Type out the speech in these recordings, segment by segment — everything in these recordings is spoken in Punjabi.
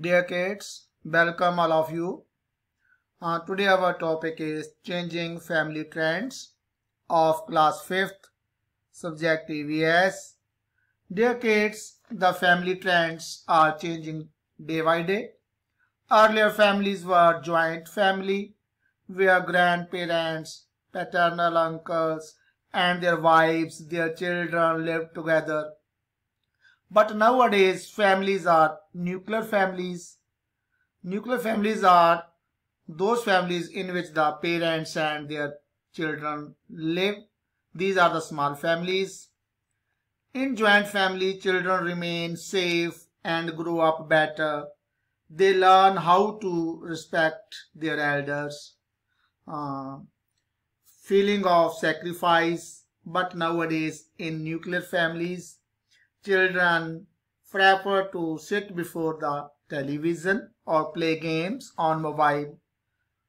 Dear kids, welcome all of you. Uh, today our topic is changing family trends of class 5th subject EVS. Dear kids, the family trends are changing day by day. Earlier families were joint family where grandparents, paternal uncles and their wives, their children lived together. But nowadays families are nuclear families. Nuclear families are those families in which the parents and their children live. These are the small families. In joint family, children remain safe and grow up better. They learn how to respect their elders. Uh, feeling of sacrifice. But nowadays in nuclear families, children prefer to sit before the television or play games on mobile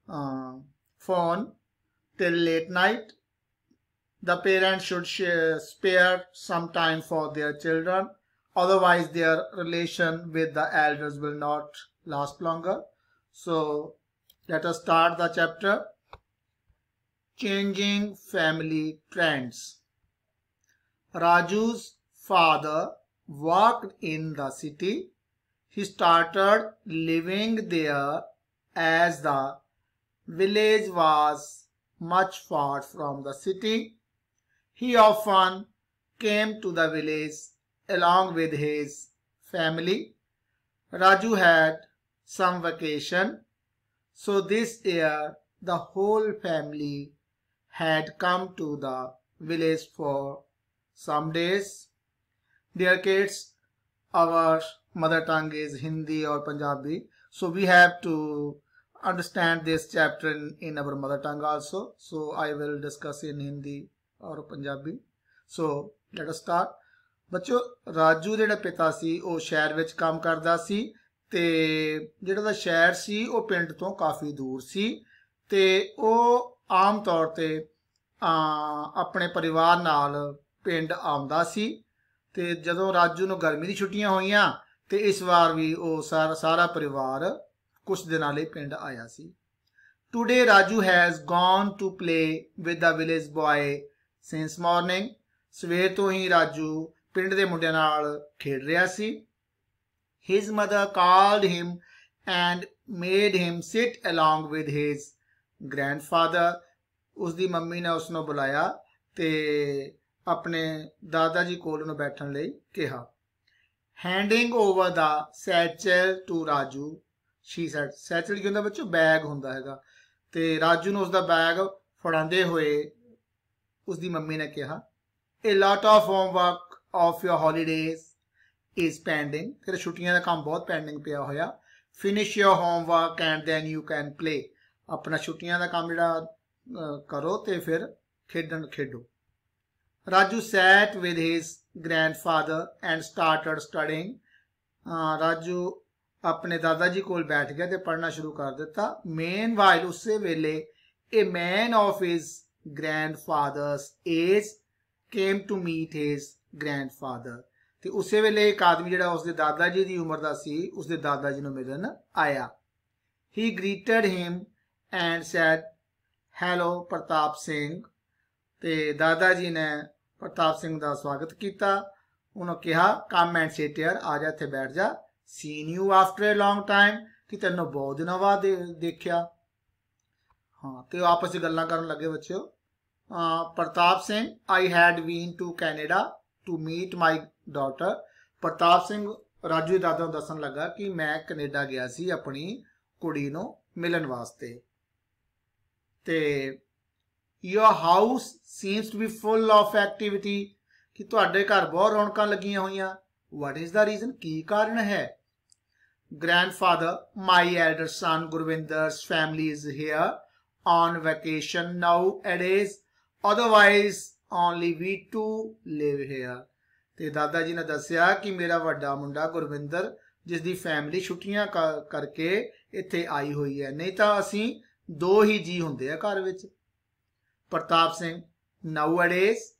uh, phone till late night. The parents should share, spare some time for their children. Otherwise, their relation with the elders will not last longer. So, let us start the chapter. Changing family trends. Raju's father walked in the city. He started living there as the village was much far from the city. He often came to the village along with his family. Raju had some vacation. So this year the whole family had come to the village for some days. dear kids, our mother tongue is Hindi or Punjabi. So we have to understand this chapter in, in our mother tongue also. So I will discuss in Hindi or Punjabi. So let us start. ਬੱਚੋ ਰਾਜੂ ਜਿਹੜਾ ਪਿਤਾ ਸੀ ਉਹ ਸ਼ਹਿਰ ਵਿੱਚ ਕੰਮ ਕਰਦਾ ਸੀ ਤੇ ਜਿਹੜਾ ਦਾ ਸ਼ਹਿਰ ਸੀ ਉਹ ਪਿੰਡ ਤੋਂ ਕਾਫੀ ਦੂਰ ਸੀ ਤੇ ਉਹ ਆਮ ਤੌਰ ਤੇ ਆਪਣੇ ਪਰਿਵਾਰ ਨਾਲ ਪਿੰਡ ਆਉਂਦਾ ਸੀ ਤੇ ਜਦੋਂ ਰਾਜੂ ਨੂੰ ਗਰਮੀ ਦੀ ਛੁੱਟੀਆਂ ਹੋਈਆਂ ਤੇ ਇਸ ਵਾਰ ਵੀ ਉਹ ਸਾਰਾ ਸਾਰਾ ਪਰਿਵਾਰ ਕੁਝ ਦਿਨਾਂ ਲਈ ਪਿੰਡ ਆਇਆ ਸੀ today Raju has gone to play with the village boy since morning ਸਵੇਰ ਤੋਂ ਹੀ ਰਾਜੂ ਪਿੰਡ ਦੇ ਮੁੰਡਿਆਂ ਨਾਲ ਖੇਡ ਰਿਹਾ ਸੀ his mother called him and made him sit along with his grandfather ਉਸ ਦੀ ਮੰਮੀ ਨੇ ਉਸ ਨੂੰ ਬੁਲਾਇਆ ਤੇ ਆਪਣੇ ਦਾਦਾ ਜੀ ਕੋਲ ਨੂੰ ਬੈਠਣ ਲਈ ਕਿਹਾ handing over the satchel to Raju she said satchel ਕੀ ਹੁੰਦਾ ਬੱਚੋ ਬੈਗ ਹੁੰਦਾ ਹੈਗਾ ਤੇ ਰਾਜੂ ਨੂੰ ਉਸ ਦਾ ਬੈਗ ਫੜਾਉਂਦੇ ਹੋਏ ਉਸ ਦੀ ਮੰਮੀ ਨੇ ਕਿਹਾ a lot of homework of your holidays is pending ਤੇਰੇ ਛੁੱਟੀਆਂ ਦਾ ਕੰਮ ਬਹੁਤ ਪੈਂਡਿੰਗ ਪਿਆ ਹੋਇਆ finish your homework and then you can play ਆਪਣਾ ਛੁੱਟੀਆਂ ਦਾ ਕੰਮ ਜਿਹੜਾ ਕਰੋ ਤੇ ਫਿਰ ਖੇਡਣ ਖੇਡੋ Raju sat with his grandfather and started studying. Raju ਆਪਣੇ ਦਾਦਾ ਜੀ ਕੋਲ ਬੈਠ ਗਿਆ ਤੇ ਪੜਨਾ ਸ਼ੁਰੂ ਕਰ ਦਿੱਤਾ ਮੇਨ ਵਾਈਲ ਉਸੇ ਵੇਲੇ a man of his grandfather's age came to meet his grandfather ਤੇ ਉਸੇ ਵੇਲੇ ਇੱਕ ਆਦਮੀ ਜਿਹੜਾ ਉਸਦੇ ਦਾਦਾ ਜੀ ਦੀ ਉਮਰ ਦਾ ਸੀ ਉਸਦੇ ਦਾਦਾ ਜੀ ਨੂੰ ਮਿਲਣ ਆਇਆ he greeted him and said hello ਪ੍ਰਤਾਪ ਸਿੰਘ ਤੇ ਦਾਦਾ ਜੀ ਨੇ ਪ੍ਰਤਾਪ ਸਿੰਘ ਦਾ ਸਵਾਗਤ ਕੀਤਾ ਉਹਨਾਂ ਕਿਹਾ ਕਮ ਐਂਡ ਸਿਟ ਹੇਅਰ ਆ ਜਾ ਇੱਥੇ ਬੈਠ ਜਾ seen you after a long time ਕਿ ਤੈਨੂੰ ਬਹੁਤ ਦਿਨਾਂ ਬਾਅਦ ਦੇਖਿਆ ਹਾਂ ਤੇ ਆਪਸ ਵਿੱਚ ਗੱਲਾਂ ਕਰਨ ਲੱਗੇ ਬੱਚਿਓ ਆ Pratap Singh I had been to Canada to meet my daughter Pratap Singh Raju ਦਾਦਾ ਨੂੰ ਦੱਸਣ ਲੱਗਾ ਕਿ ਮੈਂ ਕੈਨੇਡਾ ਗਿਆ ਸੀ ਆਪਣੀ ਕੁੜੀ ਨੂੰ ਮਿਲਣ ਵਾਸਤੇ ਤੇ your house seems to be full of activity ਕਿ ਤੁਹਾਡੇ ਘਰ ਬਹੁਤ ਰੌਣਕਾਂ ਲੱਗੀਆਂ ਹੋਈਆਂ what is the reason ਕੀ ਕਾਰਨ ਹੈ grandfather my elder son gurvinder's family is here on vacation nowadays otherwise only we two live here ਤੇ ਦਾਦਾ ਜੀ ਨੇ ਦੱਸਿਆ ਕਿ ਮੇਰਾ ਵੱਡਾ ਮੁੰਡਾ ਗੁਰਵਿੰਦਰ ਜਿਸ ਦੀ ਫੈਮਿਲੀ ਛੁੱਟੀਆਂ ਕਰਕੇ ਇੱਥੇ ਆਈ ਹੋਈ ਹੈ ਨਹੀਂ ਤਾਂ ਅਸੀਂ ਦੋ ਹੀ ਜੀ ਹੁੰਦੇ ਆ ਘਰ ਵਿੱਚ Pratap Singh. Nowadays,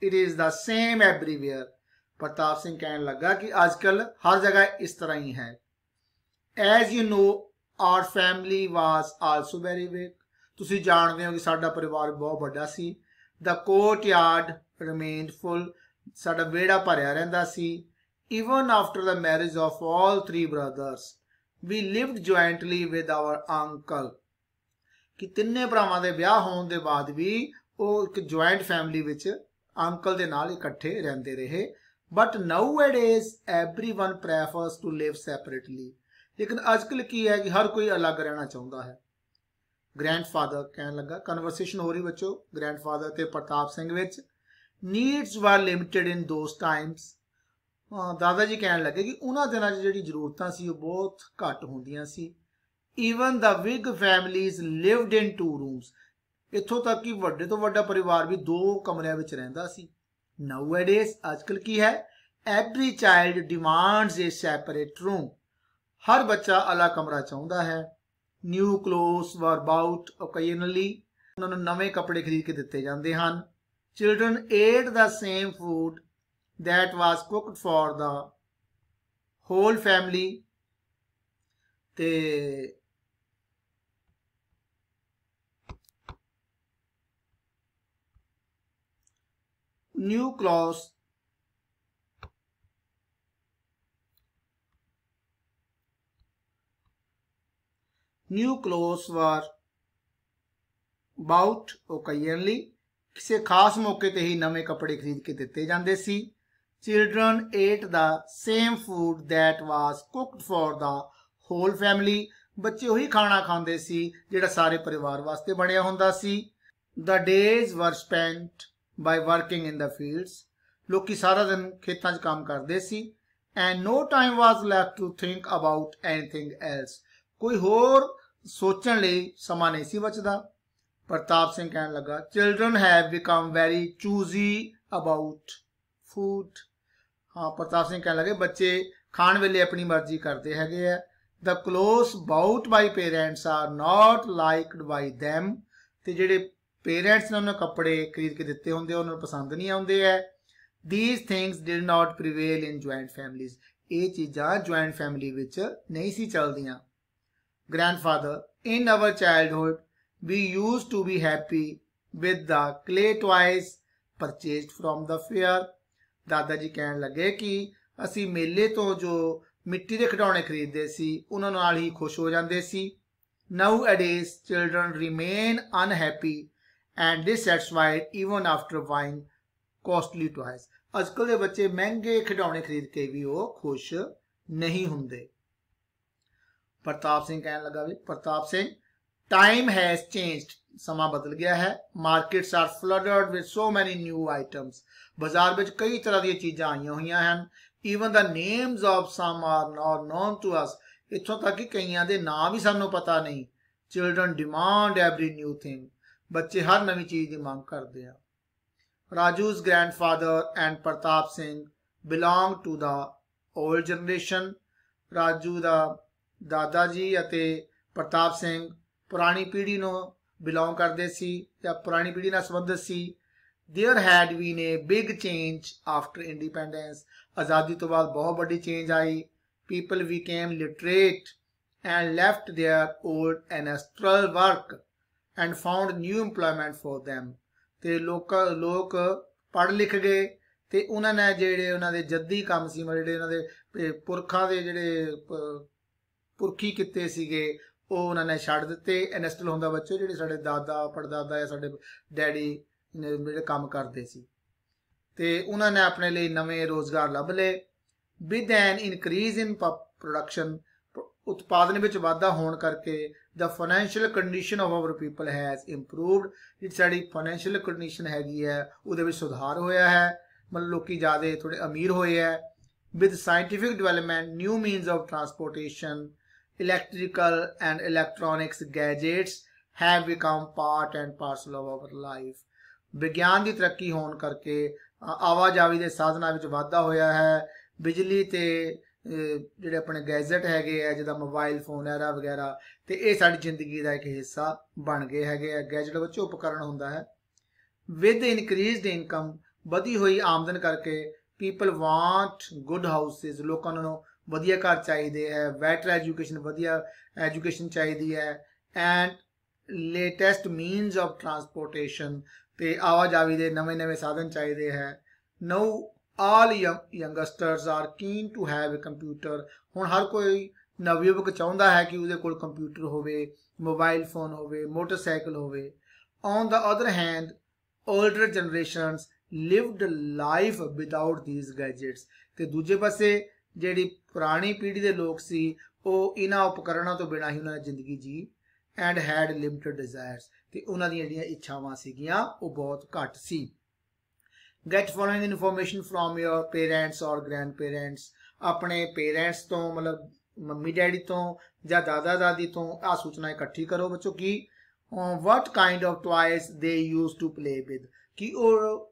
it is the same everywhere. Pratap Singh कहने लगा कि आजकल हर जगह इस तरह है. As you know, our family was also very big. तुसी जानते हो कि साड़ा परिवार बहुत बड़ा सी. The courtyard remained full. साड़ा वेड़ा परिया रहन्दा Even after the marriage of all three brothers, we lived jointly with our uncle. ਕਿ ਤਿੰਨੇ ਭਰਾਵਾਂ ਦੇ ਵਿਆਹ ਹੋਣ ਦੇ ਬਾਅਦ ਵੀ ਉਹ ਇੱਕ ਜੁਆਇੰਟ ਫੈਮਿਲੀ ਵਿੱਚ ਅੰਕਲ ਦੇ ਨਾਲ ਇਕੱਠੇ ਰਹਿੰਦੇ ਰਹੇ but nowadays everyone prefers to live separately ਲੇਕਿਨ ਅੱਜਕੱਲ ਕੀ ਹੈ ਕਿ ਹਰ ਕੋਈ ਅਲੱਗ ਰਹਿਣਾ ਚਾਹੁੰਦਾ ਹੈ ਗ੍ਰੈਂਡਫਾਦਰ ਕਹਿਣ ਲੱਗਾ ਕਨਵਰਸੇਸ਼ਨ ਹੋ ਰਹੀ ਬੱਚੋ ਗ੍ਰੈਂਡਫਾਦਰ ਤੇ ਪ੍ਰਤਾਪ ਸਿੰਘ ਵਿੱਚ needs were limited in those times ਦਾਦਾ ਜੀ ਕਹਿਣ ਲੱਗੇ ਕਿ ਉਹਨਾਂ ਦਿਨਾਂ 'ਚ ਜਿਹੜੀ ਜ਼ਰੂਰਤਾਂ ਸੀ ਉਹ ਬਹੁਤ ਘੱਟ ਹੁੰਦੀਆਂ ਸੀ even the big families lived in two rooms ਇੱਥੋਂ ਤੱਕ ਕਿ ਵੱਡੇ ਤੋਂ ਵੱਡਾ ਪਰਿਵਾਰ ਵੀ ਦੋ ਕਮਰਿਆਂ ਵਿੱਚ ਰਹਿੰਦਾ ਸੀ ਨਾਊ ਐਡੇਸ ਅੱਜਕੱਲ ਕੀ ਹੈ every child demands a separate room ਹਰ ਬੱਚਾ ਅਲੱਗ ਕਮਰਾ ਚਾਹੁੰਦਾ ਹੈ new clothes were bought occasionally ਉਹਨਾਂ ਨੂੰ ਨਵੇਂ ਕੱਪੜੇ ਖਰੀਦ ਕੇ ਦਿੱਤੇ ਜਾਂਦੇ ਹਨ children ate the same food that was cooked for the whole family ਤੇ new clause new clause were bought occasionally ਕਿਸੇ ਖਾਸ ਮੌਕੇ ਤੇ ਹੀ ਨਵੇਂ ਕੱਪੜੇ ਖਰੀਦ ਕੇ ਦਿੱਤੇ ਜਾਂਦੇ ਸੀ children ate the same food that was cooked for the whole family ਬੱਚੇ ਉਹੀ ਖਾਣਾ ਖਾਂਦੇ ਸੀ ਜਿਹੜਾ ਸਾਰੇ ਪਰਿਵਾਰ ਵਾਸਤੇ ਬਣਿਆ ਹੁੰਦਾ ਸੀ the days were spent by working in the fields ਲੋਕੀ ਸਾਰਾ ਦਿਨ ਖੇਤਾਂ 'ਚ ਕੰਮ ਕਰਦੇ ਸੀ and no time was left to think about anything else ਕੋਈ ਹੋਰ ਸੋਚਣ ਲਈ ਸਮਾਂ ਨਹੀਂ ਸੀ ਬਚਦਾ ਪ੍ਰਤਾਪ ਸਿੰਘ ਕਹਿਣ ਲੱਗਾ children have become very choosy about food ਹਾਂ ਪ੍ਰਤਾਪ ਸਿੰਘ ਕਹਿਣ ਲੱਗੇ ਬੱਚੇ ਖਾਣ ਵੇਲੇ ਆਪਣੀ ਮਰਜ਼ੀ ਕਰਦੇ ਹੈਗੇ ਆ the clothes bought by parents are not liked by them ਤੇ ਜਿਹੜੇ ਪੇਰੈਂਟਸ ਨੇ ਉਹਨਾਂ ਕੱਪੜੇ ਖਰੀਦ ਕੇ ਦਿੱਤੇ ਹੁੰਦੇ ਉਹਨਾਂ ਨੂੰ ਪਸੰਦ ਨਹੀਂ ਆਉਂਦੇ ਐ these things did not prevail in joint families ਇਹ ਚੀਜ਼ਾਂ ਜੁਆਇੰਟ ਫੈਮਿਲੀ ਵਿੱਚ ਨਹੀਂ ਸੀ ਚੱਲਦੀਆਂ grandfather in our childhood we used to be happy with the clay toys purchased from the fair ਦਾਦਾ ਜੀ ਕਹਿਣ ਲੱਗੇ ਕਿ ਅਸੀਂ ਮੇਲੇ ਤੋਂ ਜੋ ਮਿੱਟੀ ਦੇ ਖਿਡੌਣੇ ਖਰੀਦਦੇ ਸੀ ਉਹਨਾਂ ਨਾਲ ਹੀ ਖੁਸ਼ ਹੋ ਜਾਂਦੇ ਸੀ nowadays children remain unhappy and they satisfied even after buying costly toys ਅੱਜਕੱਲ ਦੇ ਬੱਚੇ ਮਹਿੰਗੇ ਖਿਡੌਣੇ ਖਰੀਦ ਕੇ ਵੀ ਉਹ ਖੁਸ਼ ਨਹੀਂ ਹੁੰਦੇ ਪ੍ਰਤਾਪ ਸਿੰਘ ਕਹਿਣ ਲੱਗਾ ਵੀ Pratap Singh time has changed ਸਮਾਂ ਬਦਲ ਗਿਆ ਹੈ markets are flooded with so many new items ਬਾਜ਼ਾਰ ਵਿੱਚ ਕਈ ਤਰ੍ਹਾਂ ਦੀਆਂ ਚੀਜ਼ਾਂ ਆਈਆਂ ਹੋਈਆਂ ਹਨ even the names of some are not known to us ਇਥੋਂ ਤੱਕ ਕਿ ਕਈਆਂ ਦੇ ਨਾਂ ਵੀ ਸਾਨੂੰ ਪਤਾ ਨਹੀਂ children demand every new thing ਬੱਚੇ ਹਰ ਨਵੀਂ ਚੀਜ਼ ਦੀ ਮੰਗ ਕਰਦੇ ਆ Raju's grandfather and Pratap Singh belong to the old generation Raju ਦਾ ਦਾਦਾ ਜੀ ਅਤੇ ਪ੍ਰਤਾਪ ਸਿੰਘ ਪੁਰਾਣੀ ਪੀੜ੍ਹੀ ਨੂੰ ਬਿਲੋਂਗ ਕਰਦੇ ਸੀ ਜਾਂ ਪੁਰਾਣੀ ਪੀੜ੍ਹੀ ਨਾਲ ਸੰਬੰਧਿਤ ਸੀ there had been a big change after independence आज़ादी तो बाद बहुत बड़ी चेंज आई people became literate and left their old and ancestral work and found new employment for them ਤੇ ਲੋਕ ਲੋਕ ਪੜ੍ਹ ਲਿਖ ਗਏ ਤੇ ਉਹਨਾਂ ਨੇ ਜਿਹੜੇ ਉਹਨਾਂ ਦੇ ਜੱਦੀ ਕੰਮ ਸੀ ਜਿਹੜੇ ਉਹਨਾਂ ਦੇ ਪੁਰਖਾਂ ਦੇ ਜਿਹੜੇ ਪੁਰਖੀ ਕਿਤੇ ਸੀਗੇ ਉਹ ਉਹਨਾਂ ਨੇ ਛੱਡ ਦਿੱਤੇ ਇਨਸਟਲ ਹੁੰਦਾ ਬੱਚੋ ਜਿਹੜੇ ਸਾਡੇ ਦਾਦਾ ਪੜਦਾਦਾ ਜਾਂ ਸਾਡੇ ਡੈਡੀ ਜਿਹੜੇ ਕੰਮ ਕਰਦੇ ਸੀ ਤੇ ਉਹਨਾਂ ਨੇ ਆਪਣੇ ਲਈ ਨਵੇਂ ਰੋਜ਼ਗਾਰ ਲੱਭ ਲਏ with an increase in production ਉਤਪਾਦਨ ਵਿੱਚ ਵਾਧਾ ਹੋਣ ਕਰਕੇ the financial condition of our people has improved ਜਿਹੜੀ ਸਾਡੀ ਫਾਈਨੈਂਸ਼ੀਅਲ ਕੰਡੀਸ਼ਨ ਹੈਗੀ ਹੈ ਉਹਦੇ ਵਿੱਚ ਸੁਧਾਰ ਹੋਇਆ ਹੈ ਮਤਲਬ ਲੋਕੀ ਜਿਆਦਾ ਥੋੜੇ ਅਮੀਰ ਹੋਏ ਹੈ with scientific development new means of transportation electrical and electronics gadgets have become part and parcel of our life ਵਿਗਿਆਨ ਦੀ ਤਰੱਕੀ ਹੋਣ ਕਰਕੇ ਆਵਾਜਾਈ ਦੇ ਸਾਧਨਾਂ ਵਿੱਚ ਵਾਧਾ ਹੋਇਆ ਹੈ ਬਿਜਲੀ ਤੇ ਜਿਹੜੇ ਆਪਣੇ ਗੈਜਟ ਹੈਗੇ ਆ ਜਿਹਦਾ ਮੋਬਾਈਲ ਫੋਨ ਐਰਾ ਵਗੈਰਾ ਤੇ ਇਹ ਸਾਡੀ ਜ਼ਿੰਦਗੀ ਦਾ ਇੱਕ ਹਿੱਸਾ ਬਣ ਗਏ ਹੈਗੇ ਆ ਗੈਜਟ ਵਿੱਚ ਉਪਕਰਣ ਹੁੰਦਾ ਹੈ ਵਿਦ ਇਨਕਰੀਜ਼ਡ ਇਨਕਮ ਵਧੀ ਹੋਈ ਆਮਦਨ ਕਰਕੇ ਪੀਪਲ ਵਾਂਟ ਗੁੱਡ ਹਾਊਸਸ ਲੋਕਾਂ ਨੂੰ ਵਧੀਆ ਘਰ ਚਾਹੀਦੇ ਹੈ ਬੈਟਰ ਐਜੂਕੇਸ਼ਨ ਵਧੀਆ ਐਜੂਕੇਸ਼ਨ ਚਾਹੀਦੀ ਹੈ and latest means of transportation ਤੇ ਆਵਾਜਾਈ ਦੇ ਨਵੇਂ-ਨਵੇਂ ਸਾਧਨ ਚਾਹੀਦੇ ਹੈ now all youngsters are keen to have a computer ਹੁਣ ਹਰ ਕੋਈ ਨਵਯੁਵਕ ਚਾਹੁੰਦਾ ਹੈ ਕਿ ਉਹਦੇ ਕੋਲ ਕੰਪਿਊਟਰ ਹੋਵੇ ਮੋਬਾਈਲ ਫੋਨ ਹੋਵੇ ਮੋਟਰਸਾਈਕਲ ਹੋਵੇ on the other hand older generations lived life without these gadgets ਤੇ ਦੂਜੇ ਪਾਸੇ ਜਿਹੜੀ ਪੁਰਾਣੀ ਪੀੜ੍ਹੀ ਦੇ ਲੋਕ ਸੀ ਉਹ ਇਹਨਾਂ ਉਪਕਰਣਾਂ ਤੋਂ ਬਿਨਾਂ ਹੀ ਉਹਨਾਂ ਨੇ ਜ਼ਿੰਦਗੀ ਜੀ ਐਂਡ ਹੈਡ ਲਿਮਟਿਡ ਡਿਜ਼ਾਇਰਸ ਤੇ ਉਹਨਾਂ ਦੀਆਂ ਜਿਹੜੀਆਂ ਇੱਛਾਵਾਂ ਸੀਗੀਆਂ ਉਹ ਬਹੁਤ ਘੱਟ ਸੀ get following information from your parents or grandparents ਆਪਣੇ ਪੇਰੈਂਟਸ ਤੋਂ ਮਤਲਬ ਮੰਮੀ ਡੈਡੀ ਤੋਂ ਜਾਂ ਦਾਦਾ ਦਾਦੀ ਤੋਂ ਆ ਸੂਚਨਾ ਇਕੱਠੀ ਕਰੋ ਬੱਚੋ ਕਿ ਵਾਟ ਕਾਈਂਡ ਆਫ ਟੁਆਇਸ ਦੇ ਯੂਜ਼ ਟੂ ਪਲੇ ਵਿਦ ਕਿ ਉਹ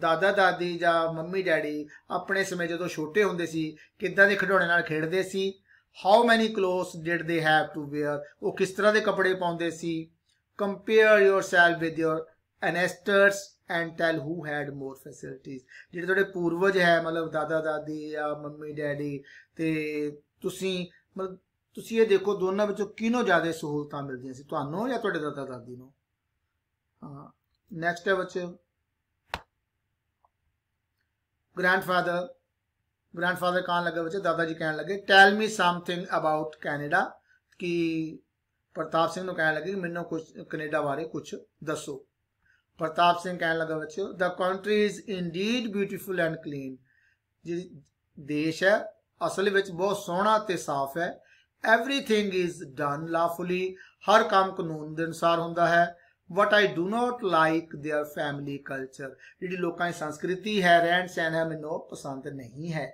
ਦਾਦਾ ਦਾਦੀ ਜਾਂ ਮੰਮੀ ਡੈਡੀ ਆਪਣੇ ਸਮੇਂ ਜਦੋਂ ਛੋਟੇ ਹੁੰਦੇ ਸੀ ਕਿੱਦਾਂ ਦੇ ਖਿਡੌਣੇ ਨਾਲ ਖੇਡਦੇ ਸੀ how many clothes did they have to wear ਉਹ ਕਿਸ ਤਰ੍ਹਾਂ ਦੇ ਕੱਪੜੇ ਪਾਉਂਦੇ ਸੀ compare yourself with your ancestors and tell who had more facilities ਜਿਹੜੇ ਤੁਹਾਡੇ ਪੂਰਵਜ ਹੈ ਮਤਲਬ ਦਾਦਾ ਦਾਦੀ ਜਾਂ ਮੰਮੀ ਡੈਡੀ ਤੇ ਤੁਸੀਂ ਮਤਲਬ ਤੁਸੀਂ ਇਹ ਦੇਖੋ ਦੋਨਾਂ ਵਿੱਚੋਂ ਕਿਹਨੂੰ ਜ਼ਿਆਦਾ ਸਹੂਲਤਾਂ ਮਿਲਦੀਆਂ ਸੀ ਤੁਹਾਨੂੰ ਜਾਂ ਤੁਹਾਡੇ ਦਾਦਾ ਦਾਦੀ ਨੂੰ ਹਾਂ ਨੈਕਸਟ ਹੈ ਬੱਚੇ ਗ੍ਰੈਂਡਫਾਦਰ ਗ੍ਰੈਂਡਫਾਦਰ ਕਹਾਂ ਲੱਗੇ ਬੱਚੇ ਦਾਦਾ ਜੀ ਕਹਿਣ ਲੱਗੇ tell me something about Canada ਕਿ ਪ੍ਰਤਾਪ ਸਿੰਘ ਨੂੰ ਕਹਿਣ ਲੱਗੇ ਕਿ ਮੈਨੂੰ ਕੁਝ ਕੈਨੇਡਾ ਬਾਰੇ ਕੁਝ ਦੱਸੋ ਪ੍ਰਤਾਪ ਸਿੰਘ ਕਹਿਣ ਲੱਗਾ ਬੱਚਿਓ the country is indeed beautiful and clean ਜਿਹੜੀ ਦੇਸ਼ ਹੈ ਅਸਲ ਵਿੱਚ ਬਹੁਤ ਸੋਹਣਾ ਤੇ ਸਾਫ਼ ਹੈ ਐਵਰੀਥਿੰਗ ਇਜ਼ ਡਨ ਲਾਫੁਲੀ ਹਰ ਕੰਮ ਕਾਨੂੰਨ ਦੇ ਅਨੁਸਾਰ ਹੁੰਦਾ ਹੈ what I do not like their family culture ਜਿਹੜੀ ਲੋਕਾਂ ਦੀ ਸੰਸਕ੍ਰਿਤੀ ਹੈ ਰਹਿਣ ਸਹਿਣ ਹੈ ਮੈਨੂੰ ਪਸੰਦ ਨਹੀਂ ਹੈ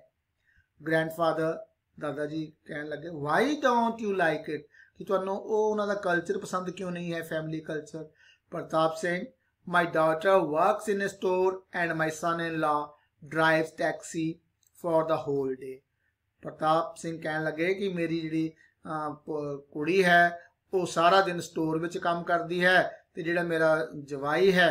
ਗ੍ਰੈਂਡਫਾਦਰ ਦਾਦਾ ਜੀ ਕਹਿਣ ਲੱਗੇ why don't you like it ਕਿ ਤੁਹਾਨੂੰ ਉਹ ਉਹਨਾਂ ਦਾ ਕਲਚਰ ਪਸੰਦ ਕਿਉਂ ਨਹੀਂ ਹੈ family culture Pratap Singh My daughter works in a store and my son-in-law drives taxi for the whole day. pratap singh kehne ਲੱਗੇ ki meri jehdi kudi hai oh sara din store vich kam kardi hai te jehda mera jawai hai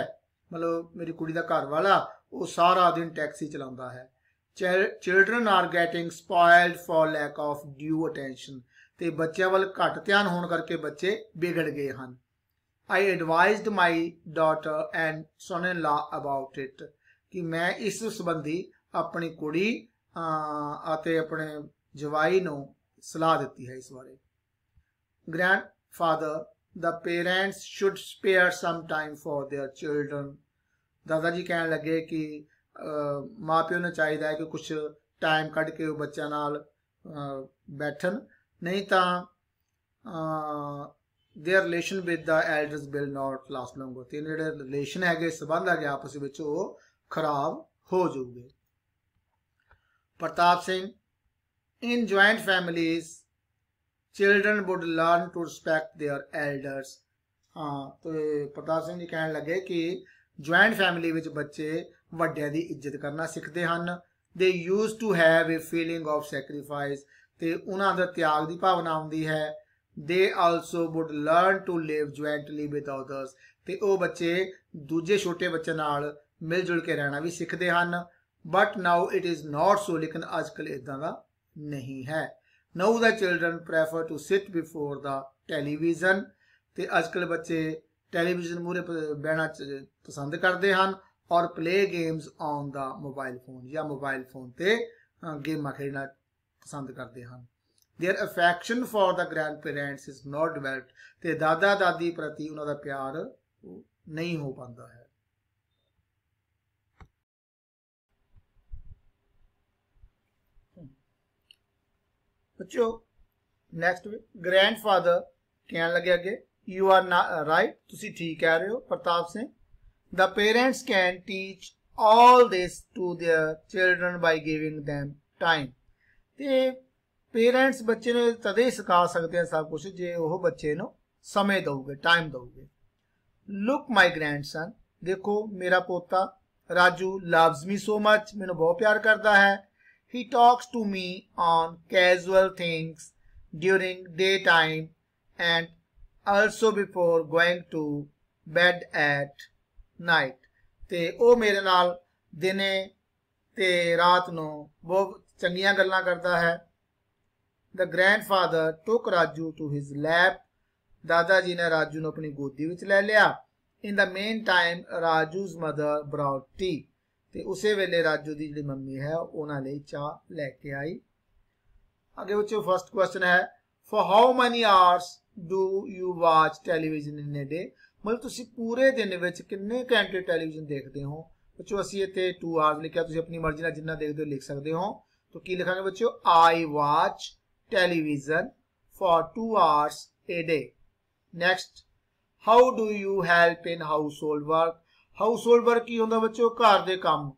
matlab meri kudi da ghar wala oh sara din taxi chalanda hai children are getting spoiled for lack of due attention te ਬੱਚਿਆਂ wal ਘੱਟ dhyan hon karke ਬੱਚੇ bigad gaye han I advised my daughter and son-in-law about it ਕਿ ਮੈਂ ਇਸ ਸੰਬੰਧੀ ਆਪਣੀ ਕੁੜੀ ਅਤੇ ਆਪਣੇ ਜਵਾਈ ਨੂੰ ਸਲਾਹ ਦਿੱਤੀ ਹੈ ਇਸ ਬਾਰੇ grandfather the parents should spare some time for their children dada ji kehne lage ki ਮਾਪਿਓ ਨੂੰ ਚਾਹੀਦਾ ਹੈ ਕਿ ਕੁਝ ਟਾਈਮ ਕੱਢ ਕੇ ਉਹ ਬੱਚਿਆਂ ਨਾਲ ਬੈਠਣ ਨਹੀਂ ਤਾਂ their relation with the elders will not last long ਤੇ ਜਿਹੜੇ ਰਿਲੇਸ਼ਨ ਹੈਗੇ ਸਬੰਧ ਹੈਗੇ ਆਪਸ ਵਿੱਚ ਉਹ ਖਰਾਬ ਹੋ ਜਾਊਗੇ Pratap Singh in joint families children would learn to respect their elders ਹਾਂ ਤੇ ਪ੍ਰਤਾਪ ਸਿੰਘ ਜੀ ਕਹਿਣ ਲੱਗੇ ਕਿ ਜੁਆਇੰਟ ਫੈਮਿਲੀ ਵਿੱਚ ਬੱਚੇ ਵੱਡਿਆਂ ਦੀ ਇੱਜ਼ਤ ਕਰਨਾ ਸਿੱਖਦੇ ਹਨ they used to have a feeling of sacrifice ਤੇ ਉਹਨਾਂ ਦਾ ਤਿਆਗ ਦੀ ਭਾਵਨਾ ਆਉਂਦੀ ਹੈ they also would learn to live jointly with others ਤੇ ਉਹ ਬੱਚੇ ਦੂਜੇ ਛੋਟੇ ਬੱਚੇ ਨਾਲ ਮਿਲ ਜੁਲ ਕੇ ਰਹਿਣਾ ਵੀ ਸਿੱਖਦੇ ਹਨ but now it is not so ਲੇਕਿਨ ਅੱਜ ਕੱਲ ਇਦਾਂ ਦਾ ਨਹੀਂ ਹੈ now the children prefer to sit before the television ਤੇ ਅੱਜ ਕੱਲ ਬੱਚੇ ਟੈਲੀਵਿਜ਼ਨ ਮੂਰੇ ਬਹਿਣਾ ਪਸੰਦ ਕਰਦੇ ਹਨ or play games on the mobile phone ਜਾਂ ਮੋਬਾਈਲ ਫੋਨ ਤੇ ਗੇਮਾਂ ਖੇਡਣਾ ਪਸੰਦ ਕਰਦੇ ਹਨ their affection for the grand parents is not developed ਤੇ ਦਾਦਾ ਦਾਦੀ ਪ੍ਰਤੀ ਉਹਨਾਂ ਦਾ ਪਿਆਰ ਨਹੀਂ ਹੋ ਪਾਉਂਦਾ ਹੈ ਬੱਚੋ ਨੈਕਸਟ ਗ੍ਰੈਂਡਫਾਦਰ ਕਹਿਣ ਲੱਗੇ ਅੱਗੇ ਯੂ ਆਰ ਰਾਈਟ ਤੁਸੀਂ ਠੀਕ ਕਹਿ ਰਹੇ ਹੋ Pratap Singh the parents can teach all this to their children by giving them time ਤੇ ਪੇਰੈਂਟਸ ਬੱਚੇ ਨੂੰ ਤਦੇ ਸਿਖਾ ਸਕਦੇ ਆ ਸਭ ਕੁਝ ਜੇ ਉਹ ਬੱਚੇ ਨੂੰ ਸਮੇਂ ਦਊਗੇ ਟਾਈਮ ਦਊਗੇ ਲੁੱਕ ਮਾਈ ਗ੍ਰੈਂਡਸਨ ਦੇਖੋ ਮੇਰਾ ਪੋਤਾ Raju loves me so much ਮੈਨੂੰ ਬਹੁਤ ਪਿਆਰ ਕਰਦਾ ਹੈ he talks to me on casual things during day time and also before going to bed at night ਤੇ ਉਹ ਮੇਰੇ ਨਾਲ ਦਿਨੇ ਤੇ ਰਾਤ ਨੂੰ ਬਹੁਤ ਚੰਗੀਆਂ ਗੱਲਾਂ ਕਰਦਾ ਹੈ The grandfather took Raju to his lap. ਦਾਦਾ ਜੀ ਨੇ ਰਾਜੂ ਨੂੰ ਆਪਣੀ ਗੋਦੀ ਵਿੱਚ ਲੈ ਲਿਆ in the mean time Raju's mother brought tea ਤੇ ਉਸੇ ਵੇਲੇ ਰਾਜੂ ਦੀ ਜਿਹੜੀ ਮੰਮੀ ਹੈ ਉਹਨਾਂ ਲਈ ਚਾਹ ਲੈ ਕੇ ਆਈ ਅੱਗੇ ਬੱਚੋ ਫਰਸਟ ਕੁਐਸਚਨ ਹੈ for how many hours do you watch television in a day ਮਤਲਬ ਤੁਸੀਂ ਪੂਰੇ ਦਿਨ ਵਿੱਚ ਕਿੰਨੇ ਘੰਟੇ ਟੈਲੀਵਿਜ਼ਨ ਦੇਖਦੇ ਹੋ ਬੱਚੋ ਅਸੀਂ ਇੱਥੇ 2 ਆਵਰਸ ਲਿਖਿਆ ਤੁਸੀਂ ਆਪਣੀ ਮਰਜ਼ੀ ਨਾਲ ਜਿੰਨਾ ਦੇਖਦੇ ਹੋ ਲਿਖ ਸਕਦੇ ਹੋ ਤਾਂ ਕੀ ਲਿਖਾਂਗੇ ਬੱਚਿਓ I watch television for 2 hours a day. Next, how do you help in household work? Household work ਕੀ ਹੁੰਦਾ ਬੱਚੋ ਘਰ ਦੇ ਕੰਮ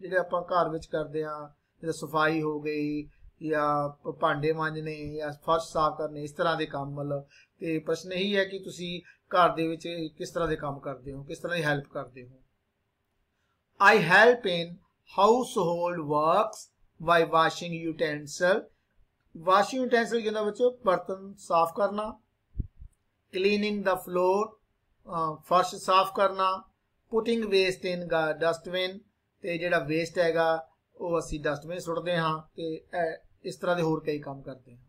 ਜਿਹੜੇ ਆਪਾਂ ਘਰ ਵਿੱਚ ਕਰਦੇ ਆ ਜਿਵੇਂ ਸਫਾਈ ਹੋ ਗਈ ਜਾਂ ਭਾਂਡੇ ਮਾਂਜਨੇ ਜਾਂ ਫਰਸ਼ ਸਾਫ਼ ਕਰਨੇ ਇਸ ਤਰ੍ਹਾਂ ਦੇ ਕੰਮ ਮਤਲਬ ਤੇ ਪ੍ਰਸ਼ਨ ਇਹੀ ਹੈ ਕਿ ਤੁਸੀਂ ਘਰ ਦੇ ਵਿੱਚ ਕਿਸ ਤਰ੍ਹਾਂ ਦੇ ਕੰਮ ਕਰਦੇ ਹੋ ਕਿਸ ਤਰ੍ਹਾਂ ਦੀ ਹੈਲਪ ਕਰਦੇ ਹੋ I help in household works by washing utensil washing utensil ਜਿੰਦਾ ਹੁੰਦਾ ਬੱਚੋ ਬਰਤਨ ਸਾਫ਼ ਕਰਨਾ ਕਲੀਨਿੰਗ ਦਾ ਫਲੋਰ ਫਰਸ਼ ਸਾਫ਼ ਕਰਨਾ ਪੁਟਿੰਗ ਵੇਸਟ ਇਨ ਡਸਟਬਿਨ ਤੇ ਜਿਹੜਾ ਵੇਸਟ ਹੈਗਾ ਉਹ ਅਸੀਂ ਡਸਟਬਿਨ ਸੁੱਟਦੇ ਹਾਂ ਤੇ ਇਸ ਤਰ੍ਹਾਂ ਦੇ ਹੋਰ ਕਈ ਕੰਮ ਕਰਦੇ ਹਾਂ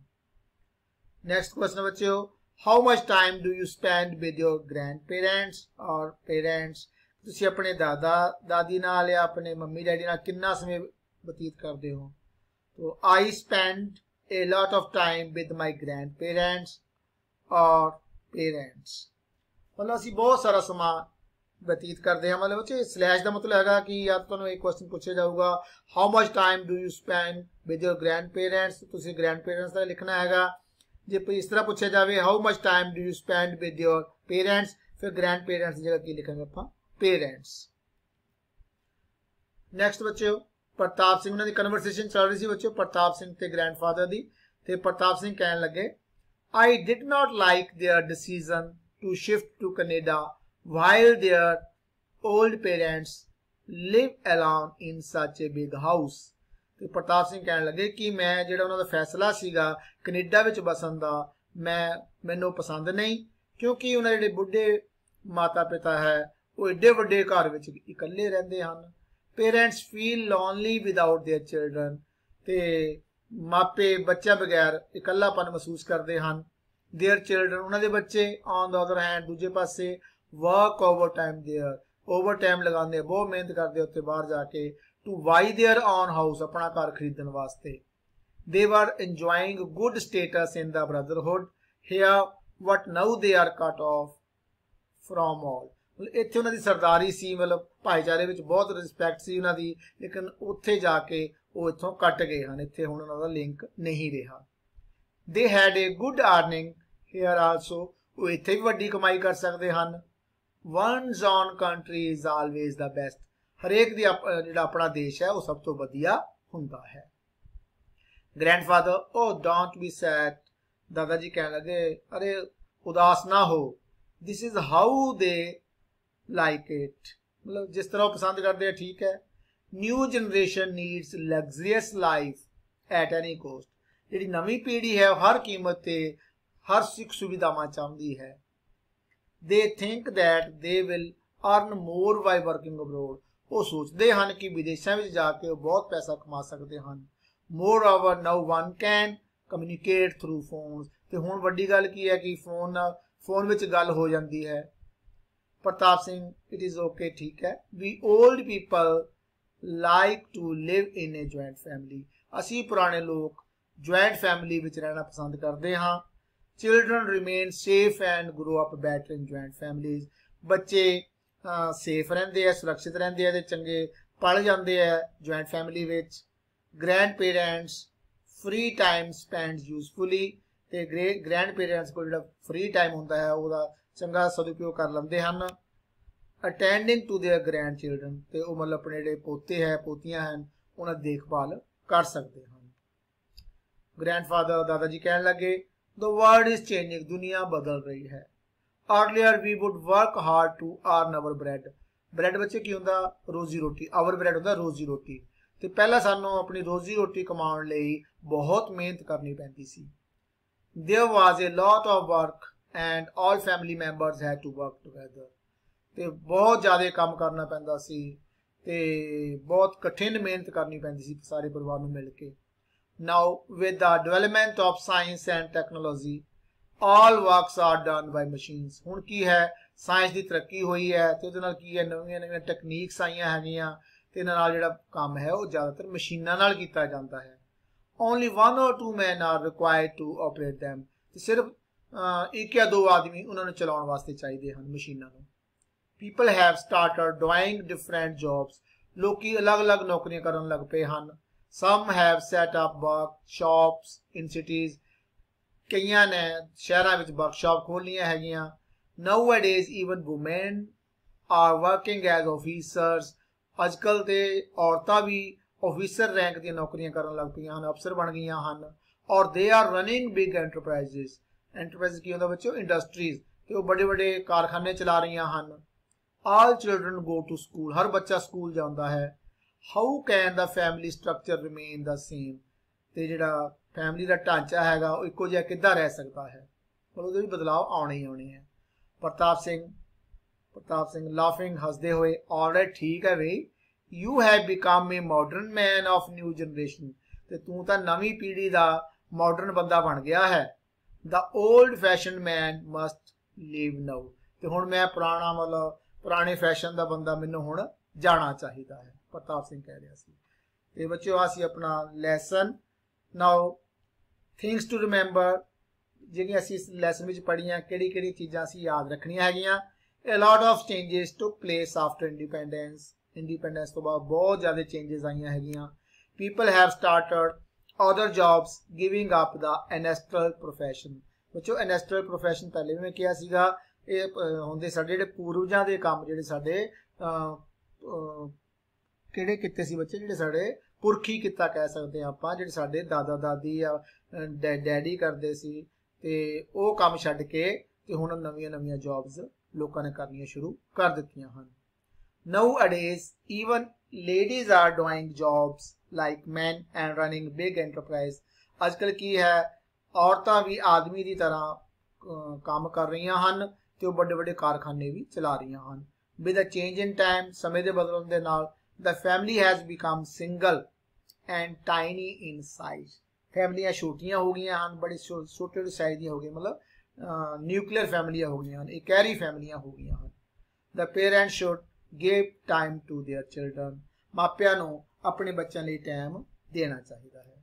ਨੈਕਸਟ ਕੁਐਸਚਨ ਬੱਚਿਓ how much time do you spend with your grand parents or parents ਤੁਸੀਂ ਆਪਣੇ ਦਾਦਾ ਦਾਦੀ ਨਾਲ ਜਾਂ ਆਪਣੇ ਮੰਮੀ ਡੈਡੀ ਨਾਲ ਕਿੰਨਾ ਸਮੇਂ ਬਤੀਤ ਕਰਦੇ ਹੋ ਤੋ I spend a lot of time with my grandparents or parents ਮਤਲਬ ਅਸੀਂ ਬਹੁਤ ਸਾਰਾ ਸਮਾਂ ਬਤੀਤ ਕਰਦੇ ਹਾਂ ਮਤਲਬ ਬੱਚੇ ਸਲੈਸ਼ ਦਾ ਮਤਲਬ ਹੈਗਾ ਕਿ ਯਾਰ ਤੁਹਾਨੂੰ ਇੱਕ ਕੁਐਸਚਨ ਪੁੱਛਿਆ ਜਾਊਗਾ how much time do you spend with your grandparents ਤੁਸੀਂ ਗ੍ਰੈਂਡਪੇਰੈਂਟਸ ਦਾ ਲਿਖਣਾ ਹੈਗਾ ਜੇ ਇਸ ਤਰ੍ਹਾਂ ਪੁੱਛਿਆ ਜਾਵੇ how much time do you spend with your parents ਫਿਰ ਗ੍ਰੈਂਡਪੇਰੈਂਟਸ ਦੀ ਜਗ੍ਹਾ ਕੀ ਲਿਖਾਂਗੇ ਆਪਾਂ ਪੇਰੈਂਟਸ ਨੈਕਸਟ ਬੱਚਿਓ ਪ੍ਰਤਾਪ ਸਿੰਘ ਉਹਨਾਂ ਦੀ ਕਨਵਰਸੇਸ਼ਨ ਚੱਲ ਰਹੀ ਸੀ ਬੱਚਿਓ ਪ੍ਰਤਾਪ ਸਿੰਘ ਤੇ ਗ੍ਰੈਂਡਫਾਦਰ ਦੀ ਤੇ ਪ੍ਰਤਾਪ ਸਿੰਘ ਕਹਿਣ ਲੱਗੇ I did not like their decision to shift to Canada while their old parents live alone in such a big house ਤੇ ਪ੍ਰਤਾਪ ਸਿੰਘ ਕਹਿਣ ਲੱਗੇ ਕਿ ਮੈਂ ਜਿਹੜਾ ਉਹਨਾਂ ਦਾ ਫੈਸਲਾ ਸੀਗਾ ਕੈਨੇਡਾ ਵਿੱਚ ਬਸਣ ਦਾ ਮੈਂ ਮੈਨੂੰ ਪਸੰਦ ਨਹੀਂ ਕਿਉਂਕਿ ਉਹਨਾਂ ਜਿਹੜੇ ਬੁੱਢੇ ਮਾਤਾ ਪਿਤਾ ਹੈ ਉਹ ਏਡੇ ਵੱਡੇ ਘਰ ਵਿੱਚ ਇਕੱਲੇ ਰਹਿੰਦੇ ਹਨ parents feel lonely without their children ਤੇ ਮਾਪੇ ਬੱਚਾ ਬਗੈਰ ਇਕੱਲਾਪਨ ਮਹਿਸੂਸ ਕਰਦੇ ਹਨ देयर ਚਿਲड्रन ਉਹਨਾਂ ਦੇ ਬੱਚੇ ਔਨ ਦਾ ਅਦਰ ਹੈਂਡ ਦੂਜੇ ਪਾਸੇ work overtime their overtime ਲਗਾਉਂਦੇ ਬਹੁਤ ਮਿਹਨਤ ਕਰਦੇ ਉੱਤੇ ਬਾਹਰ ਜਾ ਕੇ to buy their own house ਆਪਣਾ ਘਰ ਖਰੀਦਣ ਵਾਸਤੇ they were enjoying good status in the brotherhood here what now they are cut off from all ਇੱਥੇ ਉਹਨਾਂ ਦੀ ਸਰਦਾਰੀ ਸੀ ਮਤਲਬ ਭਾਈਚਾਰੇ ਵਿੱਚ ਬਹੁਤ ਰਿਸਪੈਕਟ ਸੀ ਉਹਨਾਂ ਦੀ ਲੇਕਿਨ ਉੱਥੇ ਜਾ ਕੇ ਉਹ ਇੱਥੋਂ ਕੱਟ ਗਏ ਹਨ ਇੱਥੇ ਹੁਣ ਉਹਨਾਂ ਦਾ ਲਿੰਕ ਨਹੀਂ ਰਿਹਾ they had a good earning here also ਉਹ ਇੱਥੇ ਵੀ ਵੱਡੀ ਕਮਾਈ ਕਰ ਸਕਦੇ ਹਨ one's own country is always the best ਹਰੇਕ ਦੀ ਜਿਹੜਾ ਆਪਣਾ ਦੇਸ਼ ਹੈ ਉਹ ਸਭ ਤੋਂ ਵਧੀਆ ਹੁੰਦਾ ਹੈ ਗ੍ਰੈਂਡਫਾਦਰ ਉਹ ਡੋਂਟ ਬੀ ਸੈਡ ਦਾਦਾ ਜੀ ਕਹਿਣ ਲੱਗੇ ਅਰੇ ਉਦਾਸ ਨਾ ਹੋ this is how they like it ਮਤਲਬ ਜਿਸ ਤਰ੍ਹਾਂ ਉਹ ਪਸੰਦ ਕਰਦੇ ਆ ਠੀਕ ਹੈ new generation needs luxurious life at any cost ਜਿਹੜੀ ਨਵੀਂ ਪੀੜ੍ਹੀ ਹੈ ਹਰ ਕੀਮਤ ਤੇ ਹਰ ਸਿੱਖ ਸੁਵਿਧਾਵਾਂ ਚਾਹੁੰਦੀ ਹੈ they think that they will earn more by working abroad ਉਹ ਸੋਚਦੇ ਹਨ ਕਿ ਵਿਦੇਸ਼ਾਂ ਵਿੱਚ ਜਾ ਕੇ ਉਹ ਬਹੁਤ ਪੈਸਾ ਕਮਾ ਸਕਦੇ ਹਨ moreover now one can communicate through phones ਤੇ ਹੁਣ ਵੱਡੀ ਗੱਲ ਕੀ ਹੈ ਕਿ ਫੋਨ ਨਾਲ ਫੋਨ ਵਿੱਚ ਗੱਲ ਹੋ ਜਾਂਦੀ ਹੈ Pratap Singh it is okay ਠੀਕ ਹੈ we old people like to live in a joint family ਅਸੀਂ ਪੁਰਾਣੇ ਲੋਕ ਜੁਆਇੰਟ ਫੈਮਿਲੀ ਵਿੱਚ ਰਹਿਣਾ ਪਸੰਦ ਕਰਦੇ ਹਾਂ children remain safe and grow up better in joint families ਬੱਚੇ ਸੇਫ ਰਹਿੰਦੇ ਆ ਸੁਰੱਖਿਅਤ ਰਹਿੰਦੇ ਆ ਤੇ ਚੰਗੇ ਪਲ ਜਾਂਦੇ ਆ ਜੁਆਇੰਟ ਫੈਮਿਲੀ ਵਿੱਚ grand parents free time spend usefully ਤੇ ਗ੍ਰੈਂਡ ਪੇਰੈਂਟਸ ਕੋਲ ਜਿਹੜਾ ਫ੍ਰੀ ਟਾਈਮ ਹੁੰਦਾ ਹੈ ਉਹਦਾ ਚੰਗਾ ਸਦਉਪਯੋਗ ਕਰ ਲੈਂਦੇ ਹਨ attending to their grand children ਤੇ ਉਹ ਮਤਲਬ ਆਪਣੇ ਜਿਹੜੇ ਪੋਤੇ ਹੈ ਪੋਤੀਆਂ ਹਨ ਉਹਨਾਂ ਦੀ ਦੇਖਭਾਲ ਕਰ ਸਕਦੇ ਹਨ ਗ੍ਰੈਂਡਫਾਦਰ ਦਾਦਾ ਜੀ ਕਹਿਣ ਲੱਗੇ ਦ ਵਰਲਡ ਇਜ਼ ਚੇਂਜਿੰਗ ਦੁਨੀਆ ਬਦਲ ਰਹੀ ਹੈ earlier we would work hard to earn our bread bread ਬੱਚੇ ਕੀ ਹੁੰਦਾ ਰੋਜ਼ੀ ਰੋਟੀ ਆਵਰ ਬ੍ਰੈਡ ਹੁੰਦਾ ਰੋਜ਼ੀ ਰੋਟੀ ਤੇ ਪਹਿਲਾਂ ਸਾਨੂੰ ਆਪਣੀ ਰੋਜ਼ੀ ਰੋਟੀ ਕਮਾਉਣ ਲਈ ਬਹੁਤ ਮਿਹਨਤ ਕਰਨੀ ਪੈਂਦੀ ਸੀ there was a lot of work and 올 family members had to work together ਤੇ ਬਹੁਤ ਜ਼ਿਆਦਾ ਕੰਮ ਕਰਨਾ ਪੈਂਦਾ ਸੀ ਤੇ ਬਹੁਤ ਕਠਿਨ ਮਿਹਨਤ ਕਰਨੀ ਪੈਂਦੀ ਸੀ ਸਾਰੇ ਪਰਿਵਾਰ ਨੂੰ ਮਿਲ ਕੇ now with the development of science and technology 올 works are done by machines ਹੁਣ ਕੀ ਹੈ ਸਾਇੰਸ ਦੀ ਤਰੱਕੀ ਹੋਈ ਹੈ ਤੇ ਉਹਦੇ ਨਾਲ ਕੀ ਹੈ ਨਵੀਆਂ ਨਵੀਆਂ ਟੈਕਨੀਕਸ ਆਈਆਂ ਹੈਗੀਆਂ ਤੇ ਇਹਨਾਂ ਨਾਲ ਜਿਹੜਾ ਕੰਮ ਹੈ ਉਹ ਜ਼ਿਆਦਾਤਰ ਮਸ਼ੀਨਾਂ ਨਾਲ ਕੀਤਾ ਜਾਂਦਾ ਹੈ only one or two man are required to operate them ਤੇ ਸਿਰਫ ਇੱਕ ਜਾਂ ਦੋ ਆਦਮੀ ਉਹਨਾਂ ਨੂੰ ਚਲਾਉਣ ਵਾਸਤੇ ਚਾਹੀਦੇ ਹਨ ਮਸ਼ੀਨਾਂ ਨੂੰ people have started doing different jobs ਲੋਕੀ ਅਲੱਗ-ਅਲੱਗ ਨੌਕਰੀਆਂ ਕਰਨ ਲੱਗ ਪਏ ਹਨ some have set up workshops in cities ਕਈਆਂ ਨੇ ਸ਼ਹਿਰਾਂ ਵਿੱਚ ਵਰਕਸ਼ਾਪ ਖੋਲੀਆਂ ਹੈਗੀਆਂ now nowadays even women are working as officers ਅੱਜਕੱਲ ਤੇ ਔਰਤਾਂ ਵੀ ਆਫੀਸਰ ਰੈਂਕ ਦੀਆਂ ਨੌਕਰੀਆਂ ਕਰਨ ਲੱਗ ਪਈਆਂ ਹਨ ਅਫਸਰ ਬਣ ਗਈਆਂ ਹਨ ਔਰ they are running big enterprises enterprise ਕੀ ਹੁੰਦਾ ਬੱਚਿਓ ਇੰਡਸਟਰੀਜ਼ ਤੇ ਉਹ ਵੱਡੇ-ਵੱਡੇ ਕਾਰਖਾਨੇ ਚਲਾ ਰਹੀਆਂ ਹਨ all children go to school ਹਰ ਬੱਚਾ ਸਕੂਲ ਜਾਂਦਾ ਹੈ how can the family structure remain the same ਤੇ ਜਿਹੜਾ ਫੈਮਿਲੀ ਦਾ ਢਾਂਚਾ ਹੈਗਾ ਉਹ ਇੱਕੋ ਜਿਹਾ ਕਿੱਦਾਂ ਰਹਿ ਸਕਦਾ ਹੈ ਪਰ ਉਹਦੇ ਵੀ ਬਦਲਾਅ ਆਉਣੇ ਹੀ ਆਉਣੇ ਆ ਪ੍ਰਤਾਪ ਸਿੰਘ ਪ੍ਰਤਾਪ ਸਿੰਘ ਲਾਫਿੰਗ ਹੱਸਦੇ ਹੋਏ ਆਲਰਾਈਟ ਠੀਕ ਹੈ way you have become a modern man of new generation ਤੇ ਤੂੰ ਤਾਂ ਨਵੀਂ ਪੀੜ੍ਹੀ ਦਾ ਮਾਡਰਨ ਬੰਦਾ ਬਣ ਗਿਆ ਹੈ the old fashion man must leave now ਤੇ ਹੁਣ ਮੈਂ ਪੁਰਾਣਾ ਮਤਲਬ ਪੁਰਾਣੇ ਫੈਸ਼ਨ ਦਾ ਬੰਦਾ ਮੈਨੂੰ ਹੁਣ ਜਾਣਾ ਚਾਹੀਦਾ ਹੈ ਪ੍ਰਤਾਪ ਸਿੰਘ ਕਹਿ ਰਿਹਾ ਸੀ ਤੇ ਬੱਚਿਓ ਆ ਸੀ ਆਪਣਾ lesson now things to remember ਜਿਹੜੀ ਅਸੀਂ ਇਸ ਲੈਸਨ ਵਿੱਚ ਪੜ੍ਹੀਆਂ ਕਿਹੜੀ ਕਿਹੜੀ ਚੀਜ਼ਾਂ ਸੀ ਯਾਦ ਰੱਖਣੀਆਂ ਹੈਗੀਆਂ a lot of changes to place after independence independence ਤੋਂ ਬਾਅਦ ਬਹੁਤ ਜ਼ਿਆਦਾ ਚੇਂਜਸ ਆਈਆਂ ਹੈਗੀਆਂ people have started other jobs giving up the ancestral profession ਬੱਚੋ ancestral profession ਪਹਿਲੇ ਵੀ ਮੈਂ ਕਿਹਾ ਸੀਗਾ ਇਹ ਹੁੰਦੇ ਸਾਡੇ ਜਿਹੜੇ ਪੂਰਵਜਾਂ ਦੇ ਕੰਮ ਜਿਹੜੇ ਸਾਡੇ ਕਿਹੜੇ ਕਿੱਤੇ ਸੀ ਬੱਚੇ ਜਿਹੜੇ ਸਾਡੇ ਪੁਰਖੀ ਕਿੱਤਾ ਕਹਿ ਸਕਦੇ ਆਪਾਂ ਜਿਹੜੇ ਸਾਡੇ ਦਾਦਾ ਦਾਦੀ ਆ ਡੈਡੀ ਕਰਦੇ ਸੀ ਤੇ ਉਹ ਕੰਮ ਛੱਡ ਕੇ ਤੇ ਹੁਣ ਨਵੀਆਂ ਨਵੀਆਂ ਜੌਬਸ ਲੋਕਾਂ ਨੇ ਕਰਨੀਆਂ ਸ਼ੁਰੂ ਕਰ ਦਿੱਤੀਆਂ ਹਨ nowadays even ladies are doing jobs like men and running big enterprise ਅੱਜਕੱਲ ਕੀ ਹੈ ਔਰਤਾਂ ਵੀ ਆਦਮੀ ਦੀ ਤਰ੍ਹਾਂ ਕੰਮ ਕਰ ਰਹੀਆਂ ਹਨ ਤੇ ਉਹ ਵੱਡੇ ਵੱਡੇ ਕਾਰਖਾਨੇ ਵੀ ਚਲਾ ਰਹੀਆਂ ਹਨ with a change in time ਸਮੇਂ ਦੇ ਬਦਲਣ ਦੇ ਨਾਲ the family has become single and tiny in size ਫੈਮਲੀਆਂ ਛੋਟੀਆਂ ਹੋ ਗਈਆਂ ਹਨ ਬੜੇ ਛੋਟੇ ਸਾਈਜ਼ ਦੀਆਂ ਹੋ ਗਈਆਂ ਮਤਲਬ ਨਿਊਕਲੀਅਰ ਫੈਮਲੀਆਂ ਹੋ ਗਈਆਂ ਹਨ ਇਹ ਕੈਰੀ ਫੈਮਲੀਆਂ ਹੋ ਗਈਆਂ ਹਨ the parent should give time to their children ਮਾਪਿਆਂ ਨੂੰ ਆਪਣੇ ਬੱਚਿਆਂ ਲਈ ਟਾਈਮ ਦੇਣਾ ਚਾਹੀਦਾ ਹੈ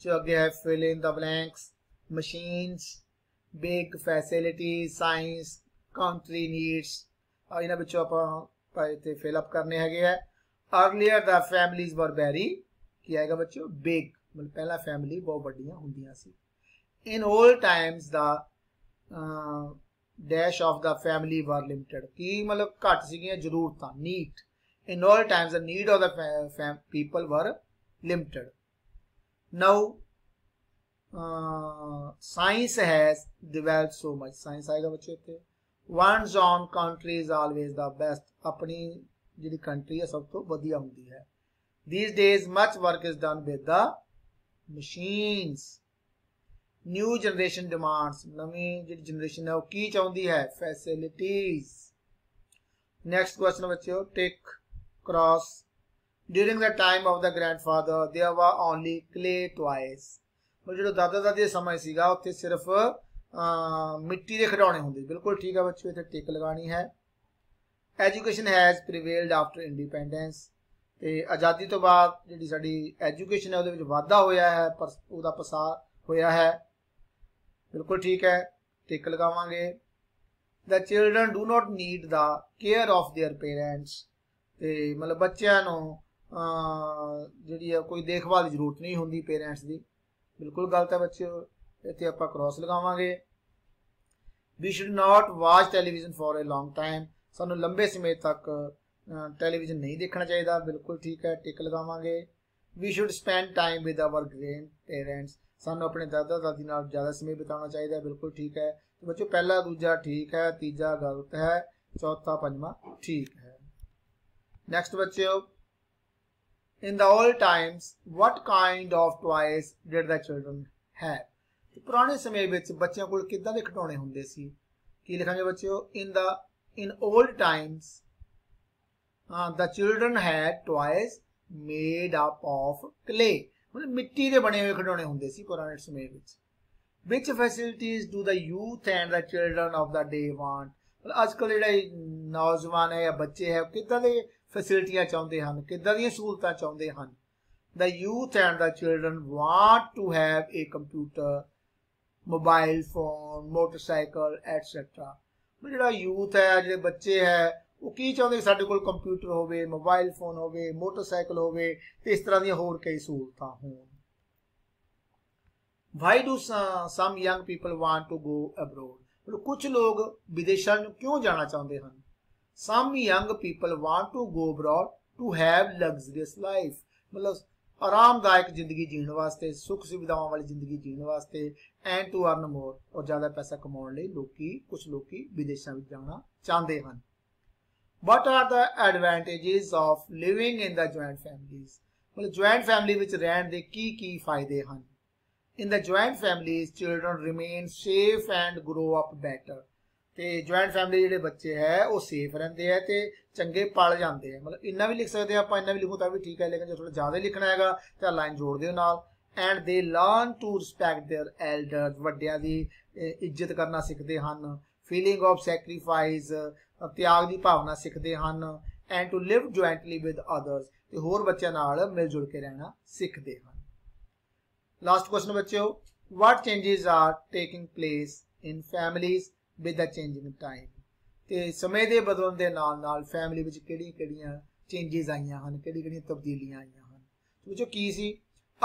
ਜੋ ਅੱਗੇ ਹੈ fill in the blanks machines big facility science country needs ਆ ਇਹਨਾਂ ਵਿੱਚੋਂ ਆਪਾਂ ਭਾਈ ਤੇ ਫਿਲ ਅਪ ਕਰਨੇ ਹੈਗੇ ਆ earlier the families were very ਕੀ ਆਏਗਾ ਬੱਚੋ ਬਿਗ ਮਤਲਬ ਪਹਿਲਾਂ ਫੈਮਿਲੀ ਬਹੁਤ ਵੱਡੀਆਂ ਹੁੰਦੀਆਂ ਸੀ in old times the dash of the family were limited ਕੀ ਮਤਲਬ ਘੱਟ ਸੀਗੀਆਂ ਜ਼ਰੂਰਤਾਂ need in all times the need of the people were limited now uh, science has developed so much science aega bachche itte one's own country is always the best apni jehdi country hai sab to badhiya hundi hai these days much work is done with the machines new generation demands navi jehdi generation hai oh ki chahundi hai facilities next question bachcho take cross. During the time of the grandfather, there were only clay toys. ਉਹ ਜਿਹੜਾ ਦਾਦਾ ਦਾਦੀ ਦਾ ਸਮਾਂ ਸੀਗਾ ਉੱਥੇ ਸਿਰਫ ਮਿੱਟੀ ਦੇ ਖਿਡੌਣੇ ਹੁੰਦੇ ਬਿਲਕੁਲ ਠੀਕ ਹੈ ਬੱਚਿਓ ਇੱਥੇ ਟਿਕ ਲਗਾਣੀ ਹੈ education has prevailed after independence ਤੇ ਆਜ਼ਾਦੀ ਤੋਂ ਬਾਅਦ ਜਿਹੜੀ ਸਾਡੀ ਐਜੂਕੇਸ਼ਨ ਹੈ ਉਹਦੇ ਵਿੱਚ ਵਾਧਾ ਹੋਇਆ ਹੈ ਪਰ ਉਹਦਾ ਪਸਾਰ ਹੋਇਆ ਹੈ ਬਿਲਕੁਲ ਠੀਕ ਹੈ ਟਿਕ ਲਗਾਵਾਂਗੇ the children do not need the care of their parents ਤੇ ਮਤਲਬ ਬੱਚਿਆਂ ਨੂੰ ਜਿਹੜੀ ਆ ਕੋਈ ਦੇਖਭਾਲ ਦੀ ਜ਼ਰੂਰਤ ਨਹੀਂ ਹੁੰਦੀ ਪੇਰੈਂਟਸ ਦੀ ਬਿਲਕੁਲ ਗਲਤ ਹੈ ਬੱਚਿਓ ਇੱਥੇ ਆਪਾਂ ਕ੍ਰਾਸ ਲਗਾਵਾਂਗੇ we should not watch television for a long time ਸਾਨੂੰ ਲੰਬੇ ਸਮੇਂ ਤੱਕ ਟੈਲੀਵਿਜ਼ਨ ਨਹੀਂ ਦੇਖਣਾ ਚਾਹੀਦਾ ਬਿਲਕੁਲ ਠੀਕ ਹੈ ਟਿਕ ਲਗਾਵਾਂਗੇ we should spend time with our grand parents ਸਾਨੂੰ ਆਪਣੇ ਦਾਦਾ ਦਾਦੀ ਨਾਲ ਜ਼ਿਆਦਾ ਸਮੇਂ ਬਿਤਾਉਣਾ ਚਾਹੀਦਾ ਬਿਲਕੁਲ ਠੀਕ ਹੈ ਤੇ ਬੱਚੋ ਪਹਿਲਾ ਦੂਜਾ ਠੀਕ ਹੈ ਤੀਜਾ ਗਲਤ ਹੈ ਚੌਥਾ ਪੰਜਵਾਂ ਠੀਕ ਹੈ Next ਬੱਚਿਓ in the old times what kind of toys did the children have ਪੁਰਾਣੇ ਸਮੇਂ ਵਿੱਚ ਬੱਚਿਆਂ ਕੋਲ ਕਿੱਦਾਂ ਦੇ ਖਿਡੌਣੇ ਹੁੰਦੇ ਸੀ ਕੀ ਲਿਖਾਂਗੇ ਬੱਚਿਓ in the in old times ਹਾਂ the children had toys made up of clay ਮਤਲਬ ਮਿੱਟੀ ਦੇ ਬਣੇ ਹੋਏ ਖਿਡੌਣੇ ਹੁੰਦੇ ਸੀ ਪੁਰਾਣੇ ਸਮੇਂ ਵਿੱਚ which facilities do the youth and the children of the day want ਅੱਜ ਕੱਲ ਜਿਹੜੇ ਨੌਜਵਾਨ ਹੈ ਜਾਂ ਬੱਚੇ ਹੈ ਕਿੱਦਾਂ ਦੇ ਫੈਸਿਲਿਟੀਆਂ ਚਾਹੁੰਦੇ ਹਨ ਕਿੱਦਾਂ ਦੀਆਂ ਸਹੂਲਤਾਂ ਚਾਹੁੰਦੇ ਹਨ youth and the children children to have have computer mobile phone motorcycle motorcycle etc ਜਿਹੜਾ ਯੂਥ ਹੈ ਜਿਹੜੇ ਬੱਚੇ ਹੈ ਉਹ ਕੀ ਚਾਹੁੰਦੇ ਸਾਡੇ ਕੋਲ ਕੰਪਿਊਟਰ ਹੋਵੇ ਮੋਬਾਈਲ ਫੋਨ ਹੋਵੇ ਮੋਟਰਸਾਈਕਲ ਹੋਵੇ ਤੇ ਇਸ ਤਰ੍ਹਾਂ ਦੀਆਂ ਹੋਰ ਕਈ ਸਹੂਲਤਾਂ ਹੋਣ why do some young people want to go abroad ਕੁਝ ਲੋਕ ਵਿਦੇਸ਼ਾਂ ਨੂੰ ਕਿਉਂ ਜਾਣਾ ਚਾਹੁੰਦੇ ਹਨ some young people want to go abroad to have luxurious life matlab aramdayak zindagi jeen waste sukh suvidhaon wali zindagi jeen and to earn more aur zyada paisa kamaun layi loki kuch loki videshan vich jana han what are the advantages of living in the joint families matlab joint family which ran the ki ki fayde han in the joint families children remain safe and grow up better ਤੇ ਜੁਆਇੰਟ ਫੈਮਿਲੀ ਜਿਹੜੇ ਬੱਚੇ ਹੈ ਉਹ ਸੇਫ ਰਹਿੰਦੇ ਆ ਤੇ ਚੰਗੇ ਪਲ ਜਾਂਦੇ ਆ ਮਤਲਬ ਇੰਨਾ ਵੀ ਲਿਖ ਸਕਦੇ ਆ ਆਪਾਂ ਇੰਨਾ ਵੀ ਲਿਖੋ ਤਾਂ ਵੀ ਠੀਕ ਹੈ ਲੇਕਿਨ ਜੇ ਥੋੜਾ ਜ਼ਿਆਦਾ ਲਿਖਣਾ ਹੈਗਾ ਤਾਂ ਲਾਈਨ ਜੋੜ ਦਿਓ ਨਾਲ and they learn to respect their elders ਵੱਡਿਆਂ ਦੀ ਇੱਜ਼ਤ ਕਰਨਾ ਸਿੱਖਦੇ ਹਨ ਫੀਲਿੰਗ ਆਫ ਸੈਕਰੀਫਾਈਸ ਤਿਆਗ ਦੀ ਭਾਵਨਾ ਸਿੱਖਦੇ ਹਨ and to live jointly with others ਤੇ ਹੋਰ ਬੱਚਿਆਂ ਨਾਲ ਮਿਲ ਜੁਲ ਕੇ ਰਹਿਣਾ ਸਿੱਖਦੇ ਹਨ ਲਾਸਟ ਕੁਐਸਚਨ ਬੱਚਿਓ what changes are taking place in families with the changing time ਤੇ ਸਮੇਂ ਦੇ ਬਦਲਣ ਦੇ ਨਾਲ ਨਾਲ ਫੈਮਿਲੀ ਵਿੱਚ ਕਿਹੜੀਆਂ-ਕਿਹੜੀਆਂ ਚੇਂਜਸ ਆਈਆਂ ਹਨ ਕਿਹੜੀ-ਕਿਹੜੀਆਂ ਤਬਦੀਲੀਆਂ ਆਈਆਂ ਹਨ ਸੋਚੋ ਕੀ ਸੀ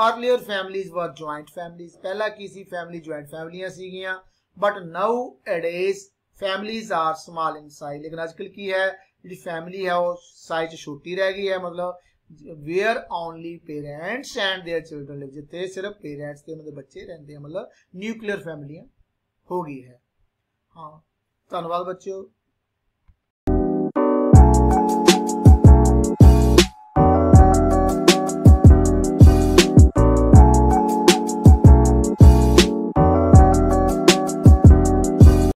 earlier families were joint families ਪਹਿਲਾਂ ਕੀ ਸੀ ਫੈਮਿਲੀ ਜੁਆਇੰਟ ਫੈਮਿਲੀਆਂ ਸੀਗੀਆਂ but nowadays families are small in size ਲੇਕਿਨ ਕੱਲ ਕੀ ਹੈ ਜਿਹੜੀ ਫੈਮਿਲੀ ਹੈ ਉਹ ਸਾਈਜ਼ ਛੋਟੀ ਰਹਿ ਗਈ ਹੈ ਮਤਲਬ where only parents and there children live ਜਿੱਥੇ ਸਿਰਫ ਪੇਰੈਂਟਸ ਤੇ ਉਹਨਾਂ ਦੇ ਬੱਚੇ ਰਹਿੰਦੇ ਆ ਮਤਲਬ ਨਿਊਕਲੀਅਰ ਫੈਮਿਲੀਆਂ ਹੋ ਗਈ ਹੈ ਹਾਂ ਧੰਨਵਾਦ ਬੱਚਿਓ